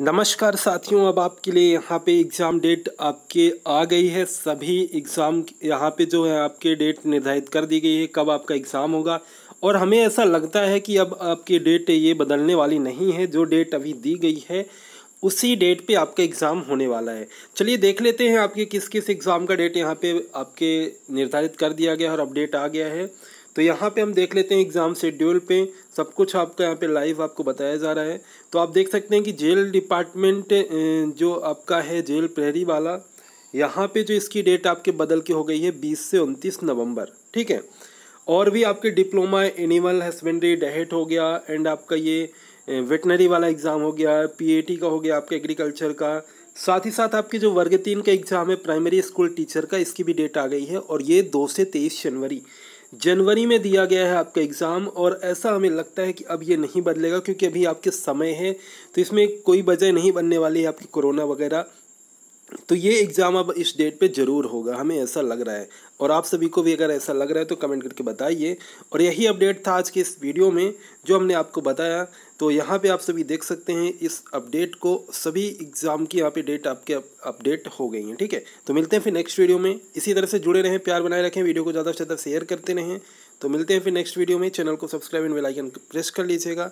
नमस्कार साथियों अब आपके लिए यहाँ पे एग्ज़ाम डेट आपके आ गई है सभी एग्ज़ाम यहाँ पे जो है आपके डेट निर्धारित कर दी गई है कब आपका एग्ज़ाम होगा और हमें ऐसा लगता है कि अब आपकी डेट ये बदलने वाली नहीं है जो डेट अभी दी गई है उसी डेट पे आपका एग्ज़ाम होने वाला है चलिए देख लेते हैं आपके किस किस एग्ज़ाम का डेट यहाँ पे आपके निर्धारित कर दिया गया और अपडेट आ गया है तो यहाँ पे हम देख लेते हैं एग्ज़ाम शेड्यूल पे सब कुछ आपका यहाँ पे लाइव आपको बताया जा रहा है तो आप देख सकते हैं कि जेल डिपार्टमेंट जो आपका है जेल प्रहरी वाला यहाँ पे जो इसकी डेट आपके बदल के हो गई है बीस से उनतीस नवम्बर ठीक है और भी आपके डिप्लोमा एनिमल हस्बेंड्री डहेट हो गया एंड आपका ये वेटनरी वाला एग्ज़ाम हो गया पी का हो गया आपके एग्रीकल्चर का साथ ही साथ आपके जो वर्ग तीन का एग्ज़ाम है प्राइमरी स्कूल टीचर का इसकी भी डेट आ गई है और ये दो से तेईस जनवरी जनवरी में दिया गया है आपका एग्ज़ाम और ऐसा हमें लगता है कि अब ये नहीं बदलेगा क्योंकि अभी आपके समय है तो इसमें कोई वजह नहीं बनने वाली है आपकी कोरोना वगैरह तो ये एग्ज़ाम अब इस डेट पे ज़रूर होगा हमें ऐसा लग रहा है और आप सभी को भी अगर ऐसा लग रहा है तो कमेंट करके बताइए और यही अपडेट था आज के इस वीडियो में जो हमने आपको बताया तो यहाँ पे आप सभी देख सकते हैं इस अपडेट को सभी एग्ज़ाम की यहाँ पे डेट आपके अपडेट हो गई हैं ठीक है तो मिलते हैं फिर नेक्स्ट वीडियो में इसी तरह से जुड़े रहें प्यार बनाए रखें वीडियो को ज़्यादा से ज़्यादा शेयर करते रहें तो मिलते हैं फिर नेक्स्ट वीडियो में चैनल को सब्सक्राइब एंड बेलाइकन प्रेस कर लीजिएगा